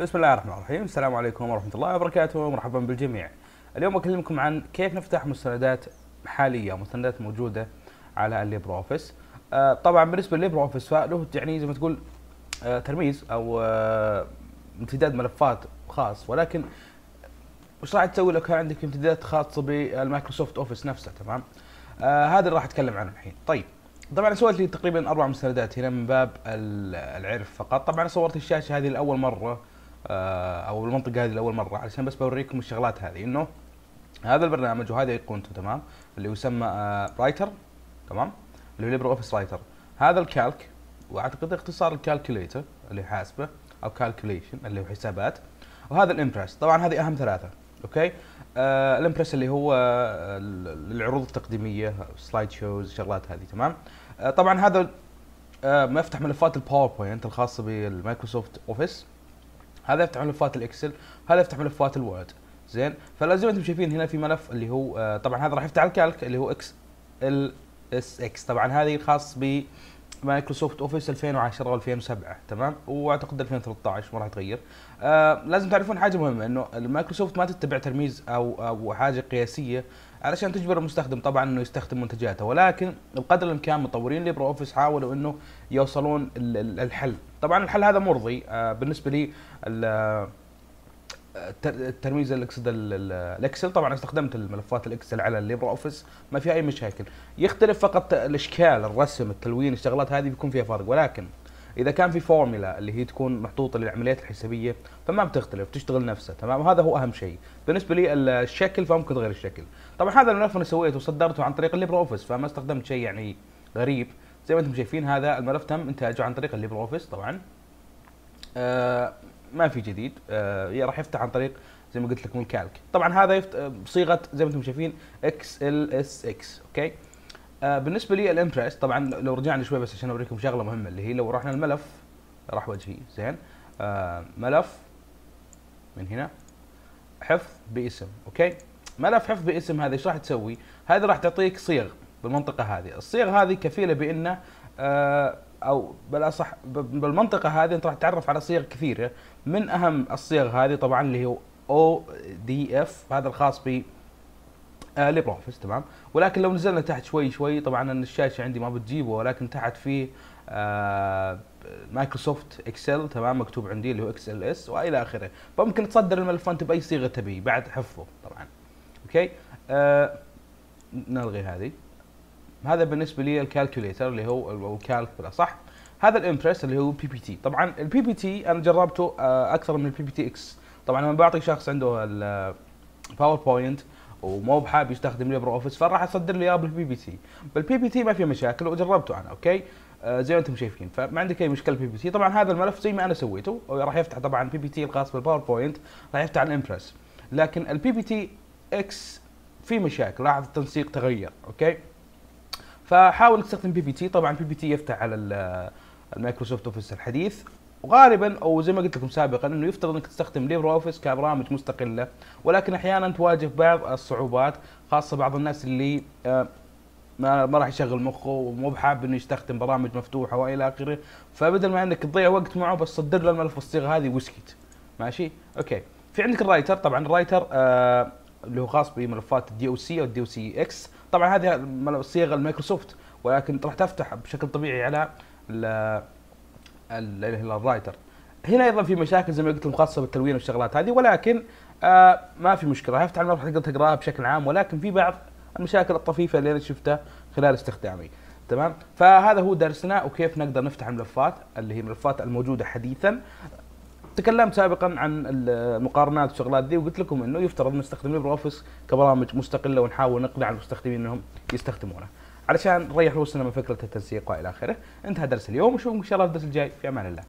بسم الله الرحمن الرحيم السلام عليكم ورحمة الله وبركاته مرحبا بالجميع اليوم أكلمكم عن كيف نفتح مستندات حالية مستندات موجودة على الليبر اوفيس آه، طبعا بالنسبة لليبر اوفيس فله يعني زي ما تقول آه، ترميز أو آه، امتداد ملفات خاص ولكن وش راح تسوي لو كان عندك امتدادات خاصة بالمايكروسوفت اوفيس نفسه تمام هذا اللي راح اتكلم عنه الحين طيب طبعا سويت لي تقريبا اربع مستندات هنا من باب العرف فقط طبعا صورت الشاشه هذه لاول مره آه، او المنطقه هذه لاول مره عشان بس بوريكم الشغلات هذه انه هذا البرنامج وهذه ايقونته تمام اللي يسمى رايتر آه، تمام اللي هو ليبر اوفيس رايتر هذا الكالك واعتقد اختصار الكالكوليتر اللي حاسبه او كالكوليشن اللي هو حسابات وهذا الامبرس طبعا هذه اهم ثلاثه اوكي آه الامبرس اللي هو آه، العروض التقديميه سلايد شوز الشغلات هذه تمام آه طبعا هذا آه يفتح ملفات الباوربوينت الخاصه بالمايكروسوفت اوفيس هذا يفتح ملفات الاكسل هذا يفتح ملفات الوورد زين فلازم انتم شايفين هنا في ملف اللي هو آه طبعا هذا راح يفتح الكالك اللي هو اكس ال اس اكس طبعا هذه خاص ب مايكروسوفت اوفيس 2010 و2007 تمام واعتقد 2013 ما راح يتغير آه لازم تعرفون حاجه مهمه انه مايكروسوفت ما تتبع ترميز او او حاجه قياسيه علشان تجبر المستخدم طبعا انه يستخدم منتجاتها ولكن بقدر الامكان مطورين ليبر اوفيس حاولوا انه يوصلون الحل طبعا الحل هذا مرضي آه، بالنسبه لي آه، الترميز الاكسل الاكسل طبعا استخدمت الملفات الاكسل على الليبر اوفيس ما في اي مشاكل يختلف فقط الاشكال الرسم التلوين الشغلات هذه بيكون فيها فرق ولكن اذا كان في فورمولا اللي هي تكون محطوطه للعمليات الحسابيه فما بتختلف تشتغل نفسها تمام وهذا هو اهم شيء بالنسبه لي الشكل فممكن تغير الشكل طبعا هذا الملف انا سويته وصدرته عن طريق الليبر اوفيس فما استخدمت شيء يعني غريب زي ما انتم شايفين هذا الملف تم انتاجه عن طريق الليبر اوفيس طبعا آه ما في جديد آه راح يفتح عن طريق زي ما قلت لكم الكالك طبعا هذا يفت... آه، بصيغه زي ما انتم شايفين اكس ال اس اكس اوكي آه بالنسبه لي الامبريس طبعا لو رجعنا شوي بس عشان اوريكم شغله مهمه اللي هي لو رحنا الملف راح وجهي زين آه ملف من هنا حفظ باسم اوكي ملف حفظ باسم هذا ايش راح تسوي هذا راح تعطيك صيغ بالمنطقه هذه الصيغ هذه كفيله بأنه آه، او بالاصح بالمنطقه هذه انت راح تتعرف على صيغ كثيره من اهم الصيغ هذه طبعا اللي هو او دي اف هذا الخاص ب ليبر آه، اوفيس تمام ولكن لو نزلنا تحت شوي شوي طبعا الشاشه عندي ما بتجيبه ولكن تحت فيه مايكروسوفت آه، اكسل تمام مكتوب عندي اللي هو اكسل اس والى اخره فممكن تصدر الملف انت باي صيغه تبيه بعد حفظه طبعا اوكي آه نلغي هذه هذا بالنسبه لي الكالكوليتر اللي هو الكالك بلا صح هذا الامبرس اللي هو بي بي تي طبعا البي بي تي انا جربته آه، اكثر من البي بي تي اكس طبعا لما بعطي شخص عنده الباوربوينت آه، ومو بحاب يستخدم ليبر اوفيس فراح اصدر له اياه بالبي بي تي بالبي بي تي ما في مشاكل وجربته انا اوكي آه، زي ما انتم شايفين فما عندك اي مشكله بي بي تي طبعا هذا الملف زي ما انا سويته راح يفتح طبعا بي بي تي الخاص بالباوربوينت راح يفتح الامبرس لكن البي بي تي اكس في مشاكل لاحظ التنسيق تغير اوكي فحاول تستخدم بي بي تي طبعا بي بي تي يفتح على المايكروسوفت اوفيس الحديث وغالبا او زي ما قلت لكم سابقا انه يفترض انك تستخدم ليبر اوفيس كبرامج مستقله ولكن احيانا تواجه بعض الصعوبات خاصه بعض الناس اللي آه، ما راح يشغل مخه ومو بحاب انه يستخدم برامج مفتوحه والى اخره فبدل ما انك تضيع وقت معه بس صدر له الملف والصيغه هذه واسكت ماشي اوكي في عندك الرايتر طبعا الرايتر آه اللي هو خاص بملفات الدي او سي او الدي او سي اكس طبعا هذه صيغه المايكروسوفت ولكن راح تفتح بشكل طبيعي على الرايتر هنا ايضا في مشاكل زي ما قلت لكم خاصه بالتلوين والشغلات هذه ولكن آه ما في مشكله راح افتح الملف تقدر تقراها بشكل عام ولكن في بعض المشاكل الطفيفه اللي انا شفتها خلال استخدامي تمام فهذا هو درسنا وكيف نقدر نفتح الملفات اللي هي الملفات الموجوده حديثا تكلمت سابقا عن المقارنات والشغلات دي وقلت لكم انه يفترض نستخدم ليبر اوفيس كبرامج مستقله ونحاول نقنع المستخدمين انهم يستخدمونه علشان نريح روسنا من فكره التنسيق والى اخره انتهى درس اليوم وشوفكم ان شاء الله الدرس الجاي في امان الله